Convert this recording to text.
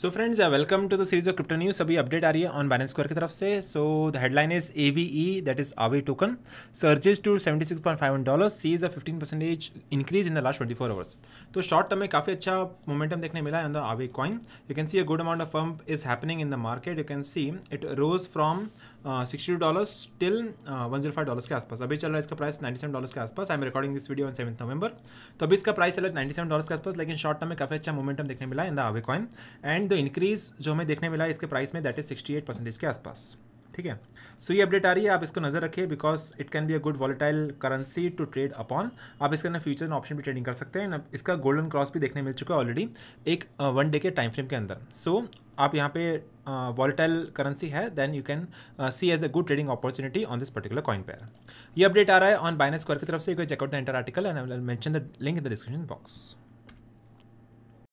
so friends welcome to the series of crypto news अभी update आ रही है ऑन बैलेंस स्क्वायर की तरफ से so the headline is A V E that is Aave token surges to seventy six point five one dollar is a fifteen percentage increase in the last twenty four hours तो short term में काफ़ी अच्छा momentum देखने मिला है on the Aave coin you can see a good amount of pump is happening in the market you can see it rose from sixty two dollars till one zero five dollars के आसपास अभी चल रहा है इसका price ninety seven dollars के आसपास I am recording this video on seven November तो अभी इसका प्राइस चल रहा है नाइन्टी सेवन डॉलर्स के आसपास लेकिन शॉर्ट टर्म में काफी अच्छा मोमेंटम देखने मिला in the Aave coin and the increase जो हमें देखने मिला इसके प्राइस में that is sixty eight percentage के आसपास ठीक है सो ये अपडेट आ रही है आप इसको नजर रखिए because it can be a good volatile currency to trade upon आप इसके अंदर फ्यूचर ऑप्शन भी ट्रेडिंग कर सकते हैं इसका गोल्डन क्रॉस भी देखने मिल चुका है ऑलरेडी एक वन uh, डे के टाइम फ्रेम के अंदर सो so, आप यहाँ पे वॉलेटाइल करेंसी है then you can see as a good trading opportunity on this particular coin pair ये अपडेट आ रहा है ऑन बाइनेस स्क्वायर की तरफ से you can check out the entire article and I will mention the link in the description box